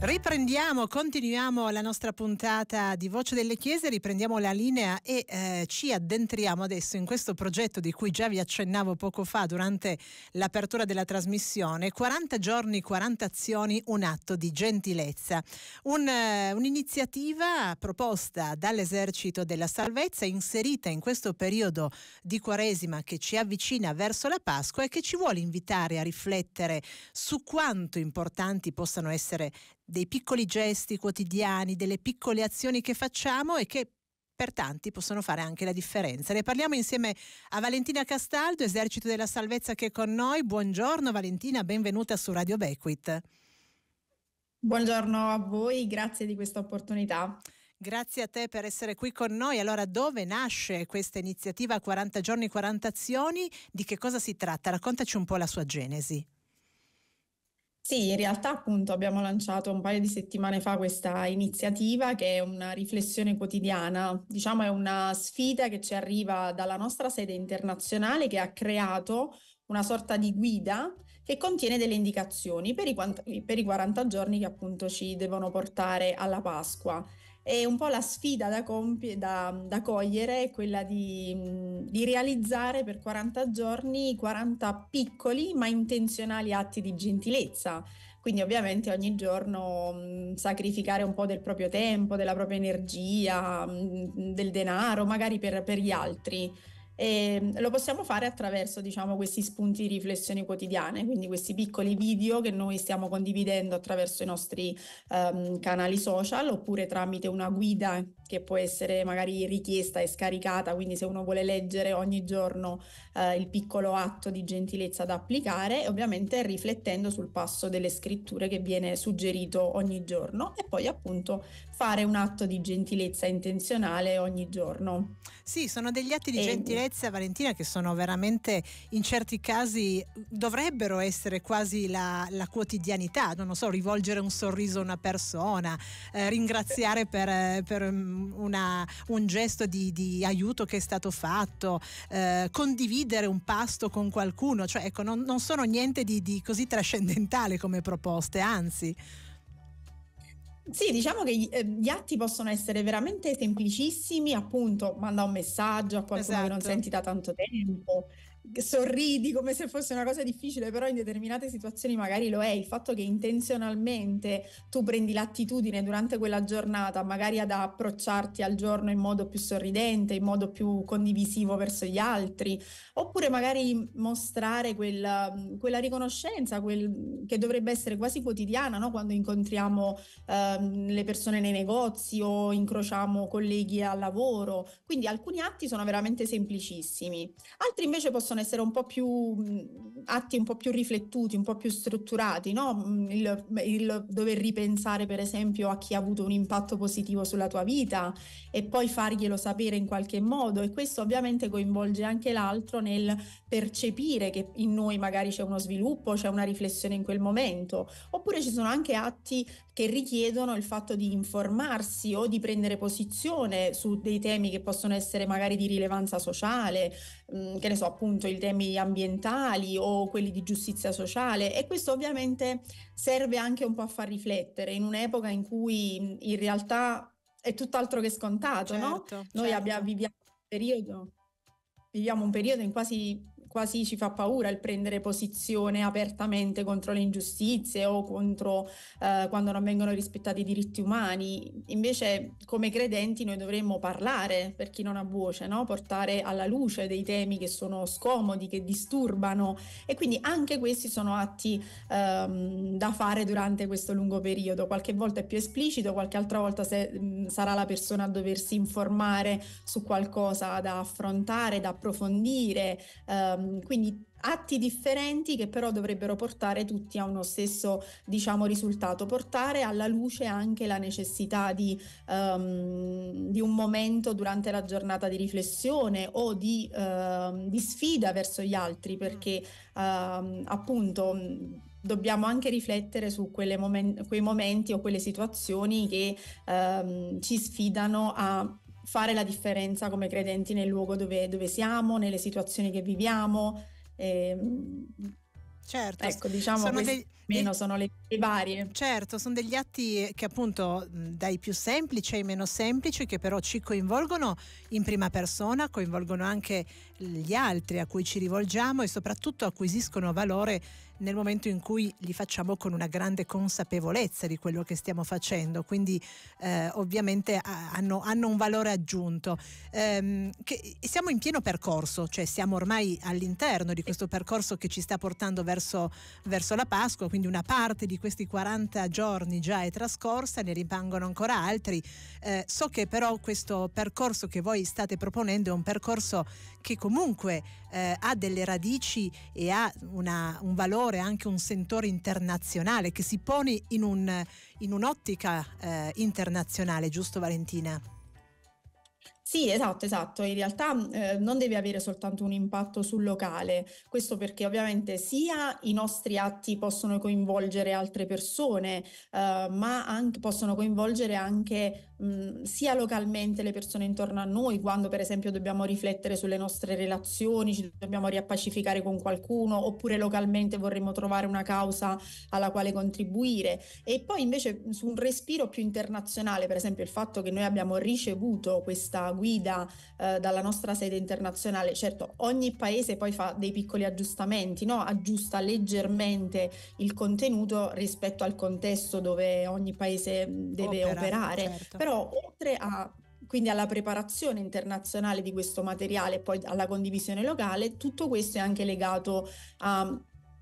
Riprendiamo, continuiamo la nostra puntata di Voce delle Chiese, riprendiamo la linea e eh, ci addentriamo adesso in questo progetto di cui già vi accennavo poco fa durante l'apertura della trasmissione, 40 giorni, 40 azioni, un atto di gentilezza, un, eh, un'iniziativa proposta dall'esercito della salvezza, inserita in questo periodo di Quaresima che ci avvicina verso la Pasqua e che ci vuole invitare a riflettere su quanto importanti possano essere dei piccoli gesti quotidiani, delle piccole azioni che facciamo e che per tanti possono fare anche la differenza. Ne parliamo insieme a Valentina Castaldo, Esercito della Salvezza che è con noi. Buongiorno Valentina, benvenuta su Radio Bequit. Buongiorno a voi, grazie di questa opportunità. Grazie a te per essere qui con noi. Allora, dove nasce questa iniziativa 40 giorni, 40 azioni? Di che cosa si tratta? Raccontaci un po' la sua genesi. Sì, in realtà appunto abbiamo lanciato un paio di settimane fa questa iniziativa che è una riflessione quotidiana, diciamo è una sfida che ci arriva dalla nostra sede internazionale che ha creato una sorta di guida che contiene delle indicazioni per i, per i 40 giorni che appunto ci devono portare alla Pasqua e un po' la sfida da, compie, da, da cogliere è quella di, di, realizzare per 40 giorni 40 piccoli ma intenzionali atti di gentilezza. Quindi ovviamente ogni giorno mh, sacrificare un po' del proprio tempo, della propria energia, mh, del denaro, magari per, per gli altri. E ehm, lo possiamo fare attraverso diciamo, questi spunti di riflessione quotidiane, quindi questi piccoli video che noi stiamo condividendo attraverso i nostri um, canali social oppure tramite una guida che può essere magari richiesta e scaricata, quindi se uno vuole leggere ogni giorno uh, il piccolo atto di gentilezza da applicare, ovviamente riflettendo sul passo delle scritture che viene suggerito ogni giorno e poi appunto fare un atto di gentilezza intenzionale ogni giorno. Sì, sono degli atti di e... gentilezza, Valentina, che sono veramente in certi casi dovrebbero essere quasi la, la quotidianità, non lo so, rivolgere un sorriso a una persona, eh, ringraziare per, per mm, una, un gesto di, di, aiuto che è stato fatto, eh, condividere un pasto con qualcuno, cioè ecco, non, non sono niente di, di così trascendentale come proposte, anzi. Sì, diciamo che gli, eh, gli, atti possono essere veramente semplicissimi, appunto, manda un messaggio a qualcuno esatto. che non esatto. senti da tanto tempo, sorridi come se fosse una cosa difficile, però in determinate situazioni magari lo è. Il fatto che intenzionalmente tu prendi l'attitudine durante quella giornata, magari ad approcciarti al giorno in modo più sorridente, in modo più condivisivo verso gli altri, oppure magari mostrare quel, quella riconoscenza quel, che dovrebbe essere quasi quotidiana no? quando incontriamo ehm, le persone nei negozi o incrociamo colleghi al lavoro. Quindi alcuni atti sono veramente semplicissimi, altri invece possono essere un po' più mm, atti un po' più riflettuti, un po' più strutturati, no? Mm, il, il, dover ripensare per esempio a chi ha avuto un impatto positivo sulla tua vita e poi farglielo sapere in qualche modo e questo ovviamente coinvolge anche l'altro nel percepire che in noi magari c'è uno sviluppo, c'è una riflessione in quel momento, oppure ci sono anche atti che richiedono il fatto di informarsi o di prendere posizione su dei temi che possono essere magari di rilevanza sociale, mh, mm, che ne so appunto i temi ambientali o quelli di giustizia sociale e questo ovviamente serve anche un po' a far riflettere in un'epoca in cui in realtà è tutt'altro che scontato, certo, no? Noi certo. abbiamo, viviamo un periodo viviamo un periodo in, quasi, quasi ci fa paura il prendere posizione apertamente contro le ingiustizie o contro eh, quando non vengono rispettati i diritti umani. Invece, come credenti, noi dovremmo parlare per chi non ha voce, no? portare alla luce dei temi che sono scomodi, che disturbano. E quindi anche questi sono atti ehm, da fare durante questo lungo periodo. Qualche volta è più esplicito, qualche altra volta se, mh, mm, sarà la persona a doversi informare su qualcosa da affrontare, da approfondire. Ehm, Ehm, quindi atti differenti che però dovrebbero portare tutti a uno stesso diciamo, risultato, portare alla luce anche la necessità di, um, di, un momento durante la giornata di riflessione o di, uh, di sfida verso gli altri perché uh, appunto mm, dobbiamo anche riflettere su momen- quei momenti o quelle situazioni che um, ci sfidano a fare la differenza come credenti nel luogo dove, dove siamo, nelle situazioni che viviamo. Ehm, certo, ecco, diciamo sono, questi... dei, meno sono le, le varie. Certo, sono degli atti che appunto dai più semplici ai meno semplici che però ci coinvolgono in prima persona, coinvolgono anche gli altri a cui ci rivolgiamo e soprattutto acquisiscono valore nel momento in cui li facciamo con una grande consapevolezza di quello che stiamo facendo, quindi eh, ovviamente hanno, hanno, un valore aggiunto. Ehm, che, siamo in pieno percorso, cioè siamo ormai all'interno di questo percorso che ci sta portando verso, verso la Pasqua, quindi una parte di questi 40 giorni già è trascorsa, ne rimangono ancora altri. Eh, so che però questo percorso che voi state proponendo è un percorso che comunque eh, ha delle radici e ha una, un valore, anche un sentore internazionale, che si pone in, un, in un'ottica eh, internazionale, giusto Valentina? Sì, esatto, esatto. In realtà eh, non deve avere soltanto un impatto sul locale, questo perché ovviamente sia i nostri atti possono coinvolgere altre persone, eh, ma anche, possono coinvolgere anche mh, sia localmente le persone intorno a noi, quando per esempio dobbiamo riflettere sulle nostre relazioni, ci dobbiamo riappacificare con qualcuno, oppure localmente vorremmo trovare una causa alla quale contribuire. E poi invece su un respiro più internazionale, per esempio il fatto che noi abbiamo ricevuto questa guida eh, dalla nostra sede internazionale. Certo, ogni paese poi fa dei piccoli aggiustamenti, no? aggiusta leggermente il contenuto rispetto al contesto dove ogni paese mm, deve Opera, operare, certo. però oltre a quindi alla preparazione internazionale di questo materiale e poi alla condivisione locale, tutto questo è anche legato a,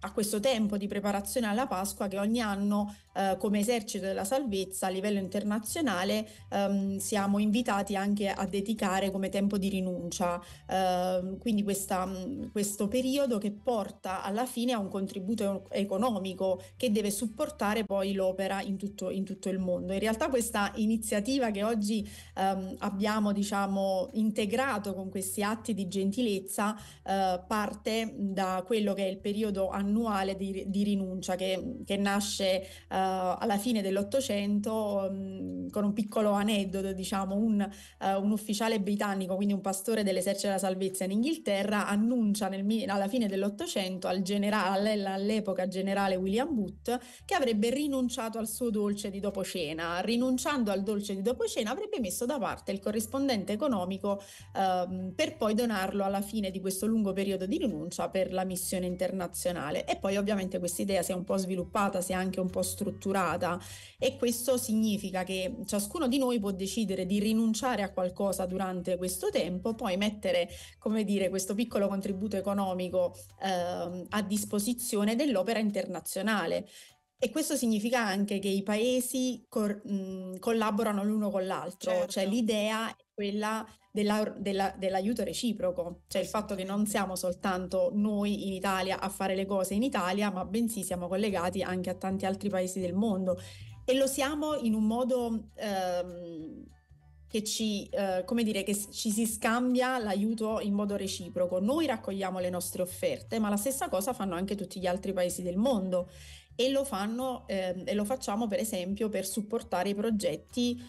a questo tempo di preparazione alla Pasqua che ogni anno eh, come esercito della salvezza a livello internazionale ehm, siamo invitati anche a dedicare come tempo di rinuncia, eh, quindi questa, mm, questo periodo che porta alla fine a un contributo economico che deve supportare poi l'opera in tutto, in tutto il mondo. In realtà questa iniziativa che oggi ehm, abbiamo diciamo, integrato con questi atti di gentilezza eh, parte da quello che è il periodo annuale di, di rinuncia che, che nasce eh, alla fine dell'Ottocento con un piccolo aneddoto, diciamo, un, uh, un, ufficiale britannico, quindi un pastore dell'esercito della salvezza in Inghilterra, annuncia nel, alla fine dell'Ottocento al generale, all'epoca generale William Booth, che avrebbe rinunciato al suo dolce di dopo cena. Rinunciando al dolce di dopo cena avrebbe messo da parte il corrispondente economico uh, per poi donarlo alla fine di questo lungo periodo di rinuncia per la missione internazionale. E poi ovviamente questa idea si è un po' sviluppata, si è anche un po' strutturata e questo significa che ciascuno di noi può decidere di rinunciare a qualcosa durante questo tempo, poi mettere, come dire, questo piccolo contributo economico eh, a disposizione dell'opera internazionale. E questo significa anche che i paesi cor- mh, collaborano l'uno con l'altro, cioè certo. cioè l'idea è quella della, della, dell'aiuto reciproco, cioè il fatto che non siamo soltanto noi in Italia a fare le cose in Italia, ma bensì siamo collegati anche a tanti altri paesi del mondo e lo siamo in un modo ehm, che, ci, eh, dire, che ci si scambia l'aiuto in modo reciproco. Noi raccogliamo le nostre offerte, ma la stessa cosa fanno anche tutti gli altri paesi del mondo e lo, fanno, ehm, e lo facciamo per esempio per supportare i progetti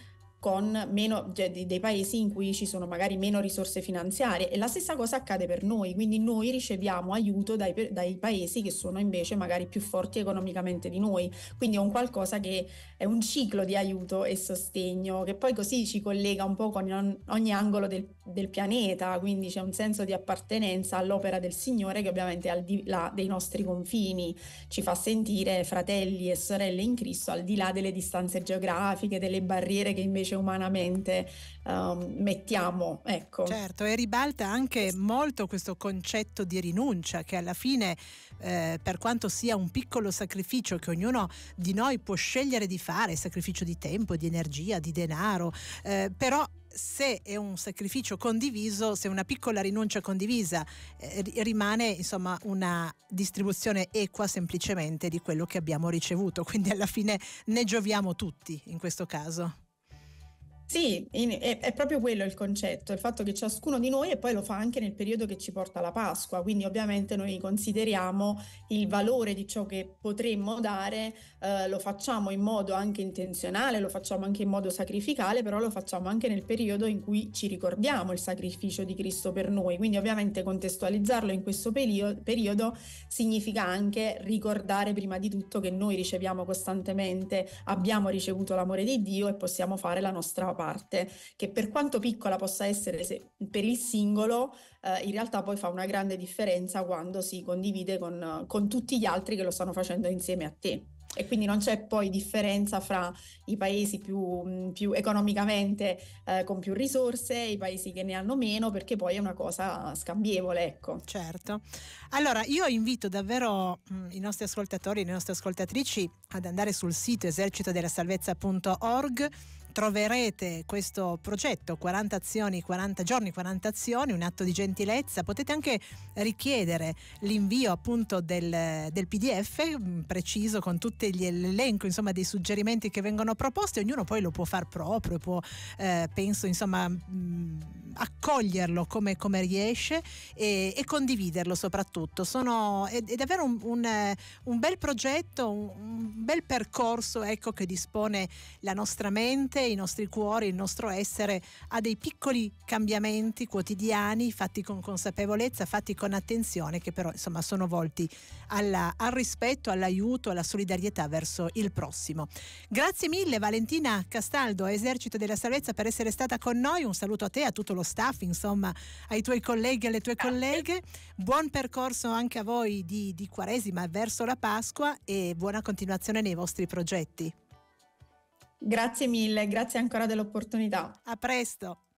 con meno, cioè, dei paesi in cui ci sono magari meno risorse finanziarie e la stessa cosa accade per noi, quindi noi riceviamo aiuto dai, dai paesi che sono invece magari più forti economicamente di noi, quindi è un qualcosa che è un ciclo di aiuto e sostegno che poi così ci collega un po' con ogni, ogni angolo del, del, pianeta, quindi c'è un senso di appartenenza all'opera del Signore che ovviamente è al di là dei nostri confini, ci fa sentire fratelli e sorelle in Cristo al di là delle distanze geografiche, delle barriere che invece invece umanamente um, mettiamo. Ecco. Certo, e ribalta anche molto questo concetto di rinuncia che alla fine, eh, per quanto sia un piccolo sacrificio che ognuno di noi può scegliere di fare, sacrificio di tempo, di energia, di denaro, eh, però se è un sacrificio condiviso, se una piccola rinuncia condivisa, eh, rimane insomma una distribuzione equa semplicemente di quello che abbiamo ricevuto. Quindi alla fine ne gioviamo tutti in questo caso. Sì, è, proprio quello il concetto, il fatto che ciascuno di noi e poi lo fa anche nel periodo che ci porta la Pasqua, quindi ovviamente noi consideriamo il valore di ciò che potremmo dare, eh, lo facciamo in modo anche intenzionale, lo facciamo anche in modo sacrificale, però lo facciamo anche nel periodo in cui ci ricordiamo il sacrificio di Cristo per noi, quindi ovviamente contestualizzarlo in questo periodo significa anche ricordare prima di tutto che noi riceviamo costantemente, abbiamo ricevuto l'amore di Dio e possiamo fare la nostra parte, che per quanto piccola possa essere se, per il singolo, eh, in realtà poi fa una grande differenza quando si condivide con, con tutti gli altri che lo stanno facendo insieme a te e quindi non c'è poi differenza fra i paesi più, più economicamente eh, con più risorse e i paesi che ne hanno meno perché poi è una cosa scambievole ecco. Certo, allora io invito davvero mh, i nostri ascoltatori e le nostre ascoltatrici ad andare sul sito esercitodellasalvezza.org troverete questo progetto 40 azioni, 40 giorni, 40 azioni, un atto di gentilezza. Potete anche richiedere l'invio appunto del, del PDF mm, preciso con tutto l'elenco insomma, dei suggerimenti che vengono proposti, ognuno poi lo può far proprio, può, eh, penso insomma, mh, mm, accoglierlo come, come riesce e, e, condividerlo soprattutto. Sono, è, è davvero un, un, un, bel progetto, un, un bel percorso ecco, che dispone la nostra mente i nostri cuori, il nostro essere a dei piccoli cambiamenti quotidiani fatti con consapevolezza, fatti con attenzione, che però insomma sono volti alla, al rispetto, all'aiuto, alla solidarietà verso il prossimo. Grazie mille Valentina Castaldo, Esercito della Salvezza, per essere stata con noi. Un saluto a te, a tutto lo staff, insomma, ai tuoi colleghi e alle tue colleghe. Buon percorso anche a voi di, di Quaresima verso la Pasqua e buona continuazione nei vostri progetti. Grazie mille, grazie ancora dell'opportunità. A presto.